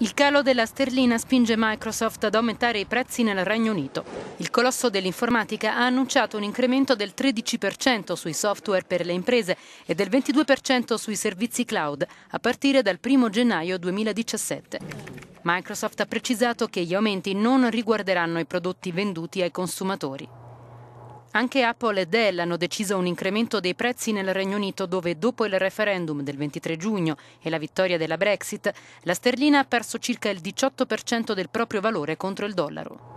Il calo della sterlina spinge Microsoft ad aumentare i prezzi nel Regno Unito. Il colosso dell'informatica ha annunciato un incremento del 13% sui software per le imprese e del 22% sui servizi cloud a partire dal 1 gennaio 2017. Microsoft ha precisato che gli aumenti non riguarderanno i prodotti venduti ai consumatori. Anche Apple e Dell hanno deciso un incremento dei prezzi nel Regno Unito dove dopo il referendum del 23 giugno e la vittoria della Brexit, la sterlina ha perso circa il 18% del proprio valore contro il dollaro.